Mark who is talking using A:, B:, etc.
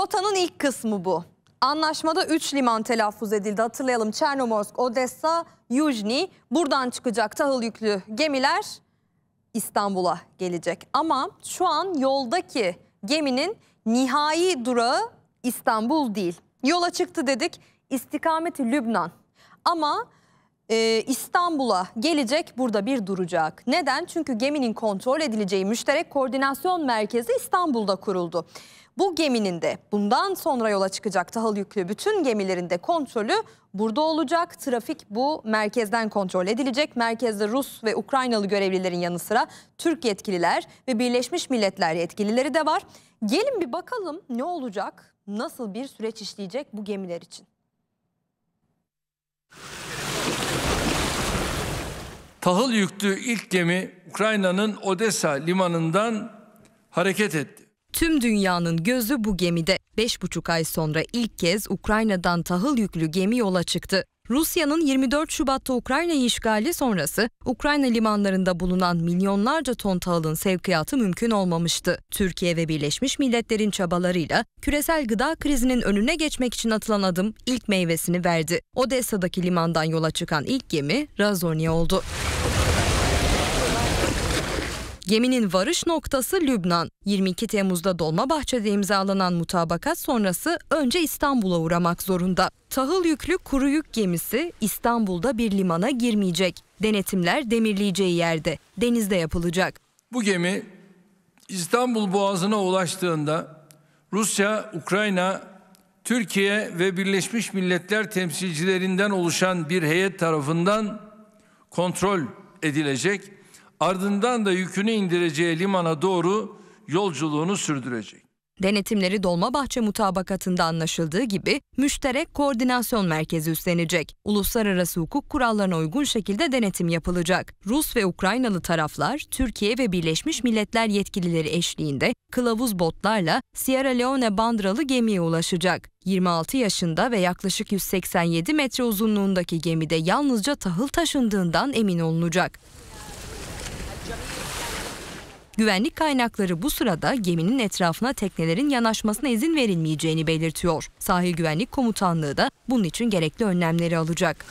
A: Rotanın ilk kısmı bu. Anlaşmada 3 liman telaffuz edildi. Hatırlayalım Çernomorsk, Odessa, Yuzhny. Buradan çıkacak tahıl yüklü gemiler İstanbul'a gelecek. Ama şu an yoldaki geminin nihai durağı İstanbul değil. Yola çıktı dedik istikameti Lübnan. Ama e, İstanbul'a gelecek burada bir duracak. Neden? Çünkü geminin kontrol edileceği müşterek koordinasyon merkezi İstanbul'da kuruldu. Bu geminin de bundan sonra yola çıkacak tahıl yüklü bütün gemilerinde kontrolü burada olacak. Trafik bu merkezden kontrol edilecek. Merkezde Rus ve Ukraynalı görevlilerin yanı sıra Türk yetkililer ve Birleşmiş Milletler yetkilileri de var. Gelin bir bakalım ne olacak, nasıl bir süreç işleyecek bu gemiler için.
B: Tahıl yüklü ilk gemi Ukrayna'nın Odessa limanından hareket etti.
A: Tüm dünyanın gözü bu gemide. 5,5 ay sonra ilk kez Ukrayna'dan tahıl yüklü gemi yola çıktı. Rusya'nın 24 Şubat'ta Ukrayna işgali sonrası Ukrayna limanlarında bulunan milyonlarca ton tahılın sevkiyatı mümkün olmamıştı. Türkiye ve Birleşmiş Milletler'in çabalarıyla küresel gıda krizinin önüne geçmek için atılan adım ilk meyvesini verdi. Odessa'daki limandan yola çıkan ilk gemi Razorni oldu. Geminin varış noktası Lübnan. 22 Temmuz'da Dolmabahçe'de imzalanan mutabakat sonrası önce İstanbul'a uğramak zorunda. Tahıl yüklü kuru yük gemisi İstanbul'da bir limana girmeyecek. Denetimler demirleyeceği yerde, denizde yapılacak.
B: Bu gemi İstanbul Boğazı'na ulaştığında Rusya, Ukrayna, Türkiye ve Birleşmiş Milletler temsilcilerinden oluşan bir heyet tarafından kontrol edilecek Ardından da yükünü indireceği limana doğru yolculuğunu sürdürecek.
A: Denetimleri Dolmabahçe mutabakatında anlaşıldığı gibi müşterek koordinasyon merkezi üstlenecek. Uluslararası hukuk kurallarına uygun şekilde denetim yapılacak. Rus ve Ukraynalı taraflar Türkiye ve Birleşmiş Milletler yetkilileri eşliğinde kılavuz botlarla Sierra Leone bandıralı gemiye ulaşacak. 26 yaşında ve yaklaşık 187 metre uzunluğundaki gemide yalnızca tahıl taşındığından emin olunacak. Güvenlik kaynakları bu sırada geminin etrafına teknelerin yanaşmasına izin verilmeyeceğini belirtiyor. Sahil Güvenlik Komutanlığı da bunun için gerekli önlemleri alacak.